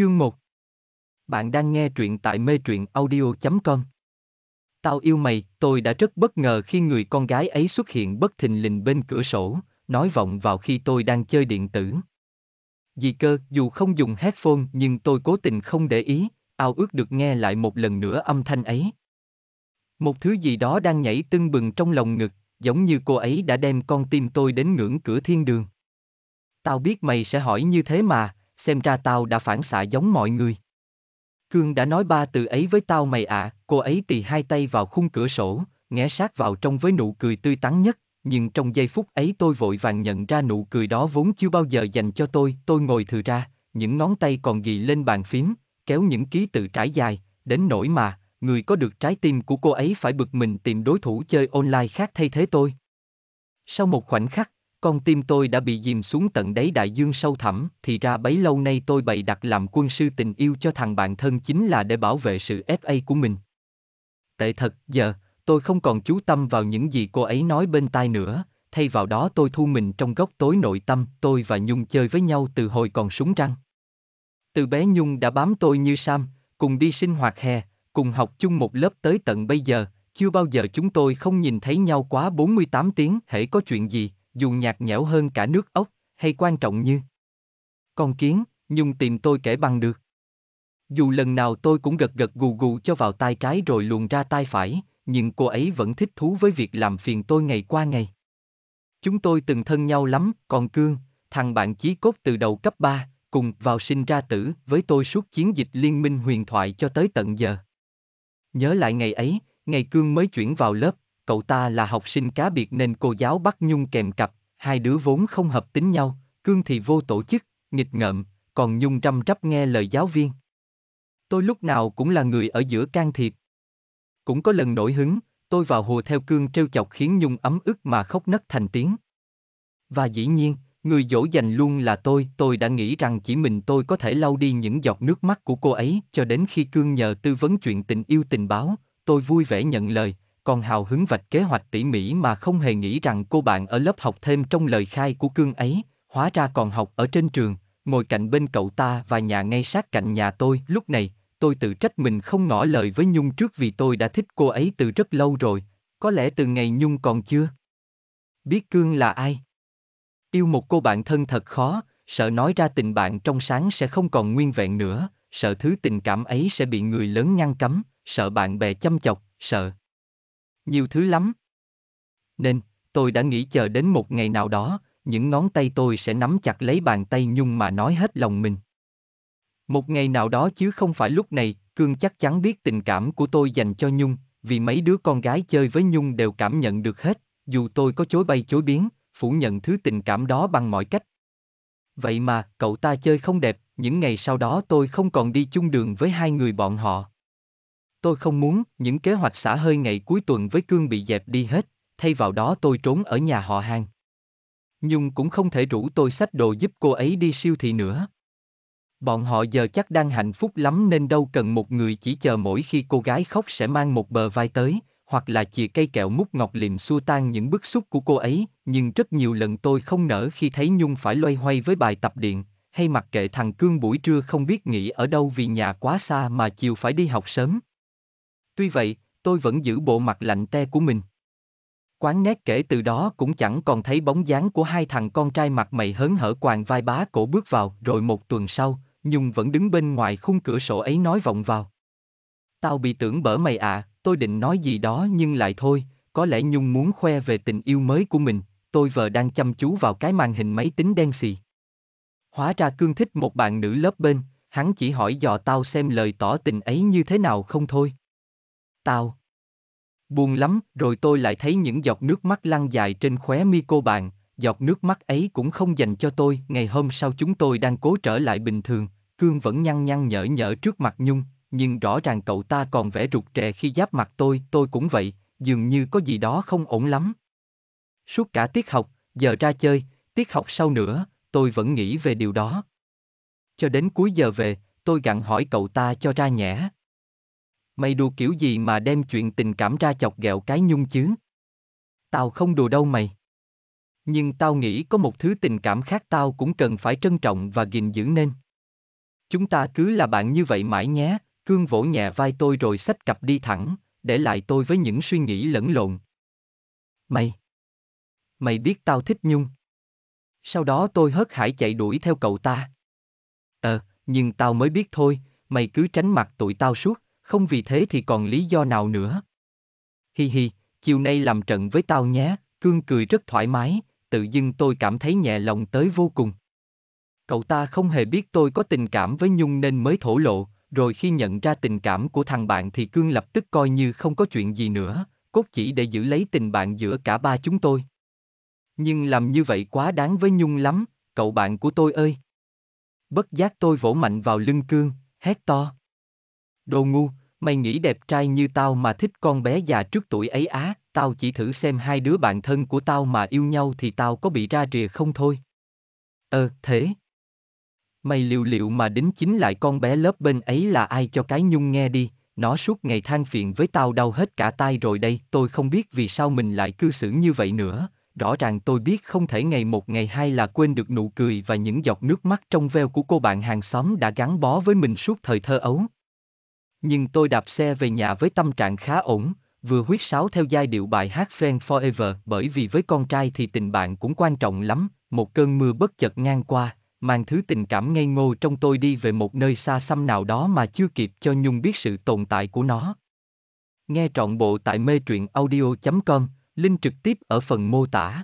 Chương 1 Bạn đang nghe truyện tại mê truyện audio.com Tao yêu mày, tôi đã rất bất ngờ khi người con gái ấy xuất hiện bất thình lình bên cửa sổ, nói vọng vào khi tôi đang chơi điện tử. Dì cơ, dù không dùng headphone nhưng tôi cố tình không để ý, ao ước được nghe lại một lần nữa âm thanh ấy. Một thứ gì đó đang nhảy tưng bừng trong lòng ngực, giống như cô ấy đã đem con tim tôi đến ngưỡng cửa thiên đường. Tao biết mày sẽ hỏi như thế mà, xem ra tao đã phản xạ giống mọi người. Cương đã nói ba từ ấy với tao mày ạ, à. cô ấy tì hai tay vào khung cửa sổ, nghe sát vào trong với nụ cười tươi tắn nhất, nhưng trong giây phút ấy tôi vội vàng nhận ra nụ cười đó vốn chưa bao giờ dành cho tôi, tôi ngồi thừa ra, những ngón tay còn ghi lên bàn phím, kéo những ký tự trải dài, đến nỗi mà, người có được trái tim của cô ấy phải bực mình tìm đối thủ chơi online khác thay thế tôi. Sau một khoảnh khắc, con tim tôi đã bị dìm xuống tận đáy đại dương sâu thẳm, thì ra bấy lâu nay tôi bày đặt làm quân sư tình yêu cho thằng bạn thân chính là để bảo vệ sự FA của mình. Tệ thật, giờ, tôi không còn chú tâm vào những gì cô ấy nói bên tai nữa, thay vào đó tôi thu mình trong góc tối nội tâm, tôi và Nhung chơi với nhau từ hồi còn súng răng. Từ bé Nhung đã bám tôi như Sam, cùng đi sinh hoạt hè, cùng học chung một lớp tới tận bây giờ, chưa bao giờ chúng tôi không nhìn thấy nhau quá 48 tiếng, hễ có chuyện gì, dù nhạt nhẽo hơn cả nước ốc, hay quan trọng như con kiến, Nhung tìm tôi kể bằng được. Dù lần nào tôi cũng gật gật gù gù cho vào tai trái rồi luồn ra tai phải, nhưng cô ấy vẫn thích thú với việc làm phiền tôi ngày qua ngày. Chúng tôi từng thân nhau lắm, còn Cương, thằng bạn chí cốt từ đầu cấp 3, cùng vào sinh ra tử với tôi suốt chiến dịch liên minh huyền thoại cho tới tận giờ. Nhớ lại ngày ấy, ngày Cương mới chuyển vào lớp, cậu ta là học sinh cá biệt nên cô giáo bắt Nhung kèm cặp, hai đứa vốn không hợp tính nhau, cương thì vô tổ chức, nghịch ngợm, còn Nhung răm rắp nghe lời giáo viên. Tôi lúc nào cũng là người ở giữa can thiệp. Cũng có lần nổi hứng, tôi vào hồ theo cương trêu chọc khiến Nhung ấm ức mà khóc nấc thành tiếng. Và dĩ nhiên, người dỗ dành luôn là tôi, tôi đã nghĩ rằng chỉ mình tôi có thể lau đi những giọt nước mắt của cô ấy, cho đến khi cương nhờ tư vấn chuyện tình yêu tình báo, tôi vui vẻ nhận lời, còn hào hứng vạch kế hoạch tỉ mỉ mà không hề nghĩ rằng cô bạn ở lớp học thêm trong lời khai của cương ấy, hóa ra còn học ở trên trường, ngồi cạnh bên cậu ta và nhà ngay sát cạnh nhà tôi. Lúc này, tôi tự trách mình không ngỏ lời với Nhung trước vì tôi đã thích cô ấy từ rất lâu rồi, có lẽ từ ngày Nhung còn chưa. Biết cương là ai? Yêu một cô bạn thân thật khó, sợ nói ra tình bạn trong sáng sẽ không còn nguyên vẹn nữa, sợ thứ tình cảm ấy sẽ bị người lớn ngăn cấm, sợ bạn bè chăm chọc, sợ nhiều thứ lắm. Nên, tôi đã nghĩ chờ đến một ngày nào đó, những ngón tay tôi sẽ nắm chặt lấy bàn tay Nhung mà nói hết lòng mình. Một ngày nào đó chứ không phải lúc này, Cương chắc chắn biết tình cảm của tôi dành cho Nhung, vì mấy đứa con gái chơi với Nhung đều cảm nhận được hết, dù tôi có chối bay chối biến, phủ nhận thứ tình cảm đó bằng mọi cách. Vậy mà, cậu ta chơi không đẹp, những ngày sau đó tôi không còn đi chung đường với hai người bọn họ. Tôi không muốn những kế hoạch xả hơi ngày cuối tuần với Cương bị dẹp đi hết, thay vào đó tôi trốn ở nhà họ hàng. Nhung cũng không thể rủ tôi xách đồ giúp cô ấy đi siêu thị nữa. Bọn họ giờ chắc đang hạnh phúc lắm nên đâu cần một người chỉ chờ mỗi khi cô gái khóc sẽ mang một bờ vai tới, hoặc là chìa cây kẹo mút ngọt liềm xua tan những bức xúc của cô ấy, nhưng rất nhiều lần tôi không nỡ khi thấy Nhung phải loay hoay với bài tập điện, hay mặc kệ thằng Cương buổi trưa không biết nghỉ ở đâu vì nhà quá xa mà chiều phải đi học sớm. Tuy vậy, tôi vẫn giữ bộ mặt lạnh te của mình. Quán nét kể từ đó cũng chẳng còn thấy bóng dáng của hai thằng con trai mặt mày hớn hở quàng vai bá cổ bước vào rồi một tuần sau, Nhung vẫn đứng bên ngoài khung cửa sổ ấy nói vọng vào. Tao bị tưởng bở mày à, tôi định nói gì đó nhưng lại thôi, có lẽ Nhung muốn khoe về tình yêu mới của mình, tôi vờ đang chăm chú vào cái màn hình máy tính đen xì. Hóa ra cương thích một bạn nữ lớp bên, hắn chỉ hỏi dò tao xem lời tỏ tình ấy như thế nào không thôi. Tao. Buồn lắm, rồi tôi lại thấy những giọt nước mắt lăn dài trên khóe mi cô bạn, giọt nước mắt ấy cũng không dành cho tôi. Ngày hôm sau chúng tôi đang cố trở lại bình thường, Cương vẫn nhăn nhăn nhở nhở trước mặt Nhung, nhưng rõ ràng cậu ta còn vẻ rụt rè khi giáp mặt tôi, tôi cũng vậy, dường như có gì đó không ổn lắm. Suốt cả tiết học, giờ ra chơi, tiết học sau nữa, tôi vẫn nghĩ về điều đó. Cho đến cuối giờ về, tôi gặn hỏi cậu ta cho ra nhẽ. Mày đùa kiểu gì mà đem chuyện tình cảm ra chọc ghẹo cái nhung chứ? Tao không đùa đâu mày. Nhưng tao nghĩ có một thứ tình cảm khác tao cũng cần phải trân trọng và gìn giữ nên. Chúng ta cứ là bạn như vậy mãi nhé, Cương vỗ nhẹ vai tôi rồi xách cặp đi thẳng, để lại tôi với những suy nghĩ lẫn lộn. Mày! Mày biết tao thích Nhung. Sau đó tôi hớt hải chạy đuổi theo cậu ta. Ờ, nhưng tao mới biết thôi, mày cứ tránh mặt tụi tao suốt, không vì thế thì còn lý do nào nữa. Hi hi, chiều nay làm trận với tao nhé, cương cười rất thoải mái, tự dưng tôi cảm thấy nhẹ lòng tới vô cùng. Cậu ta không hề biết tôi có tình cảm với Nhung nên mới thổ lộ, rồi khi nhận ra tình cảm của thằng bạn thì cương lập tức coi như không có chuyện gì nữa, cốt chỉ để giữ lấy tình bạn giữa cả ba chúng tôi. Nhưng làm như vậy quá đáng với Nhung lắm, cậu bạn của tôi ơi. Bất giác tôi vỗ mạnh vào lưng cương, hét to. Đồ ngu, mày nghĩ đẹp trai như tao mà thích con bé già trước tuổi ấy á, tao chỉ thử xem hai đứa bạn thân của tao mà yêu nhau thì tao có bị ra rìa không thôi. Ờ, thế. Mày liều liệu mà đính chính lại con bé lớp bên ấy là ai cho cái nhung nghe đi, nó suốt ngày than phiền với tao đau hết cả tai rồi đây, tôi không biết vì sao mình lại cư xử như vậy nữa, rõ ràng tôi biết không thể ngày một ngày hai là quên được nụ cười và những giọt nước mắt trong veo của cô bạn hàng xóm đã gắn bó với mình suốt thời thơ ấu. Nhưng tôi đạp xe về nhà với tâm trạng khá ổn, vừa huyết sáo theo giai điệu bài hát Friend Forever bởi vì với con trai thì tình bạn cũng quan trọng lắm, một cơn mưa bất chợt ngang qua, mang thứ tình cảm ngây ngô trong tôi đi về một nơi xa xăm nào đó mà chưa kịp cho Nhung biết sự tồn tại của nó. Nghe trọn bộ tại mê truyện audio.com, link trực tiếp ở phần mô tả.